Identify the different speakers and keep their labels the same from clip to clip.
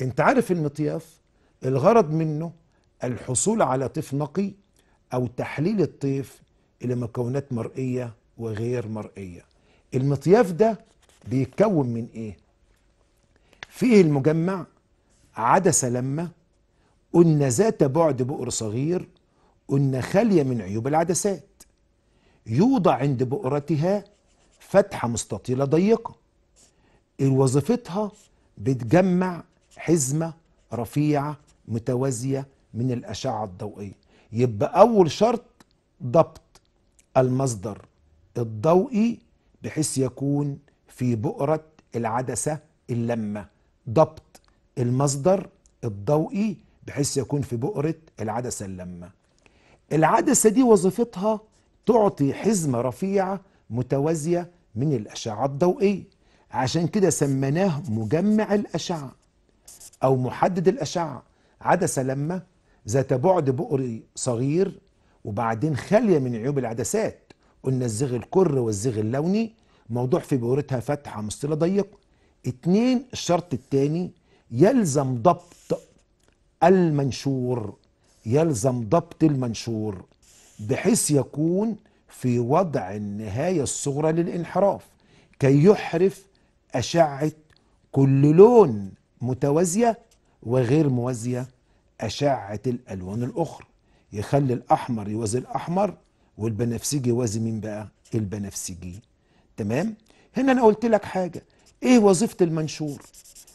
Speaker 1: انت عارف المطياف الغرض منه الحصول على طيف نقي او تحليل الطيف الى مكونات مرئيه وغير مرئيه المطياف ده بيتكون من ايه فيه المجمع عدسه لما قلنا ذات بعد بؤر صغير قلنا خاليه من عيوب العدسات يوضع عند بؤرتها فتحه مستطيله ضيقه وظيفتها بتجمع حزمة رفيعة متوازية من الأشعة الضوئية يبقى أول شرط ضبط المصدر الضوئي بحيث يكون في بؤرة العدسة اللمة ضبط المصدر الضوئي بحيث يكون في بؤرة العدسة اللمة العدسة دي وظيفتها تعطي حزمة رفيعة متوازية من الأشعة الضوئية عشان كده سميناه مجمع الأشعة أو محدد الأشعة عدسة لما ذات بعد بؤري صغير وبعدين خالية من عيوب العدسات قلنا الزيغ الكر والزيغ اللوني موضوع في بورتها فتحة مصطلة ضيقة اتنين الشرط التاني يلزم ضبط المنشور يلزم ضبط المنشور بحيث يكون في وضع النهاية الصغرى للانحراف كي يحرف أشعة كل لون متوازية وغير موازية أشعة الألوان الأخرى يخلي الأحمر يوازي الأحمر والبنفسجي يوازي مين بقى البنفسجي تمام هنا أنا قلت لك حاجة إيه وظيفة المنشور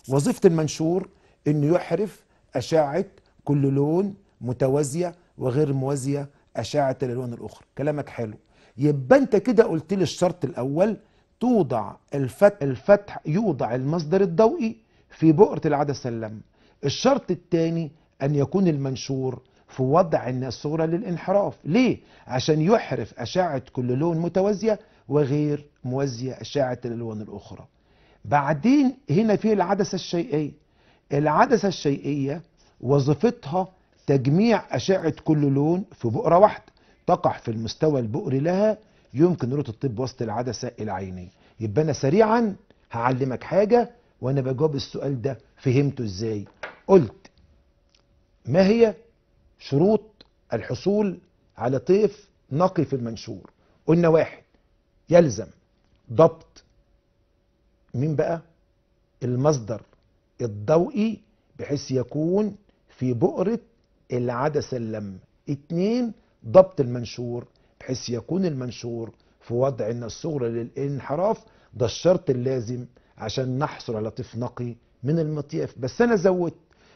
Speaker 1: وظيفة المنشور إنه يحرف أشعة كل لون متوازية وغير موازية أشعة الألوان الأخرى كلامك حلو يبقى أنت كده قلت لي الشرط الأول توضع الفتح, الفتح يوضع المصدر الضوئي في بؤرة العدسة اللم الشرط الثاني أن يكون المنشور في وضع الناس صورة للانحراف ليه؟ عشان يحرف أشعة كل لون متوازية وغير موازية أشعة الألوان الأخرى بعدين هنا في العدسة الشيئية العدسة الشيئية وظيفتها تجميع أشعة كل لون في بؤرة واحدة تقع في المستوى البؤري لها يمكن رؤية الطب وسط العدسة العينية يبقى أنا سريعا هعلمك حاجة وانا بجاوب السؤال ده فهمته ازاي قلت ما هي شروط الحصول على طيف نقي في المنشور قلنا واحد يلزم ضبط مين بقى المصدر الضوئي بحيث يكون في بؤرة العدسة اللم اتنين ضبط المنشور بحيث يكون المنشور في وضع الصغرى للانحراف ده الشرط اللازم عشان نحصل على طيف نقي من المطياف بس انا زودت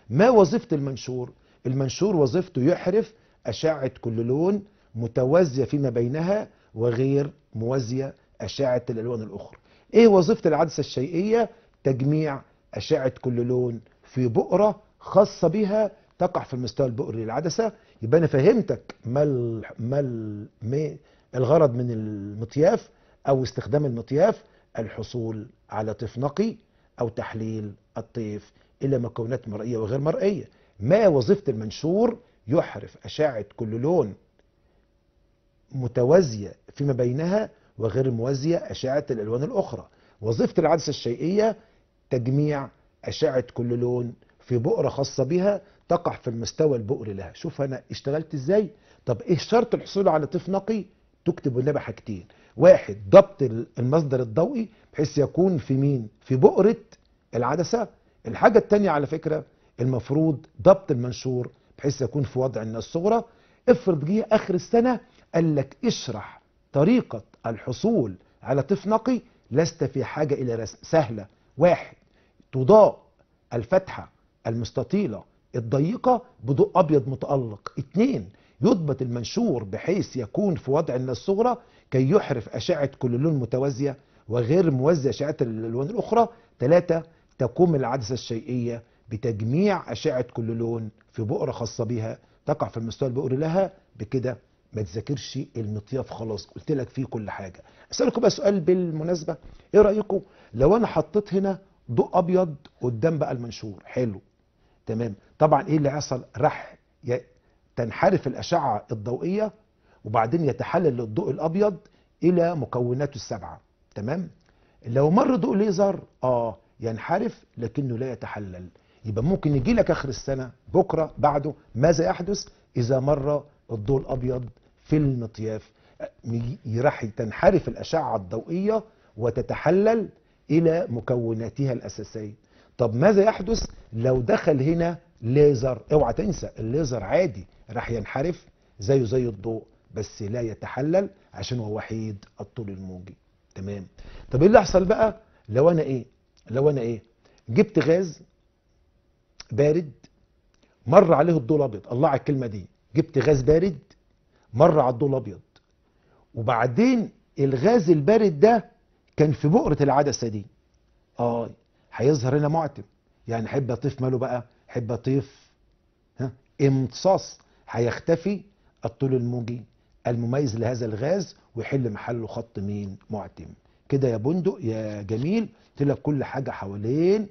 Speaker 1: ما وظيفة المنشور المنشور وظيفته يحرف أشعة كل لون متوازية فيما بينها وغير موازية أشعة الألوان الأخرى إيه وظيفة العدسة الشيئية تجميع أشعة كل لون في بؤرة خاصة بها تقع في المستوى البؤري للعدسة يبقى أنا فهمتك ما ال... ما ال... الغرض من المطياف أو استخدام المطياف الحصول على طيف نقي أو تحليل الطيف إلى مكونات مرئية وغير مرئية ما وظيفة المنشور يحرف أشعة كل لون متوازية فيما بينها وغير موازية أشعة الألوان الأخرى وظيفة العدسة الشيئية تجميع أشعة كل لون في بؤرة خاصة بها تقع في المستوى البؤري لها شوف أنا اشتغلت إزاي طب إيه شرط الحصول على طيف نقي تكتب النبي حاجتين واحد ضبط المصدر الضوئي بحيث يكون في مين في بؤرة العدسة الحاجة التانية على فكرة المفروض ضبط المنشور بحيث يكون في وضع الناس الصغرى افرض جه اخر السنة قال لك اشرح طريقة الحصول على تفنقي نقي لست في حاجة الى رسم سهلة واحد تضاء الفتحة المستطيلة الضيقة بضوء ابيض متألق اتنين يضبط المنشور بحيث يكون في وضع الناس الصغرى كي يحرف أشعة كل لون متوازية وغير موازية أشعة الألوان الأخرى ثلاثة تقوم العدسة الشيئية بتجميع أشعة كل لون في بؤرة خاصة بها تقع في المستوى البؤري لها بكده ما تذاكرش المطياف خلاص قلت لك فيه كل حاجة أسألكم بقى سؤال بالمناسبة إيه رأيكم لو أنا حطيت هنا ضوء أبيض قدام بقى المنشور حلو تمام طبعا إيه اللي هيحصل راح تنحرف الأشعة الضوئية وبعدين يتحلل الضوء الأبيض إلى مكوناته السبعة تمام لو مر ضوء ليزر آه ينحرف لكنه لا يتحلل يبقى ممكن يجي لك آخر السنة بكرة بعده ماذا يحدث إذا مر الضوء الأبيض في المطياف راح تنحرف الأشعة الضوئية وتتحلل إلى مكوناتها الأساسية طب ماذا يحدث لو دخل هنا ليزر اوعى تنسى الليزر عادي راح ينحرف زيه زي الضوء بس لا يتحلل عشان هو وحيد الطول الموجي تمام طب ايه اللي يحصل بقى لو انا ايه لو انا ايه جبت غاز بارد مر عليه الضوء الابيض الله على الكلمه دي جبت غاز بارد مر على الضوء الابيض وبعدين الغاز البارد ده كان في بؤره العدسه دي اه هيظهر هنا معتم يعني حب اطيف ماله بقى حب اطيف ها امتصاص هيختفي الطول الموجي المميز لهذا الغاز ويحل محله خط مين معتم كده يا بندق يا جميل تلك كل حاجة حوالين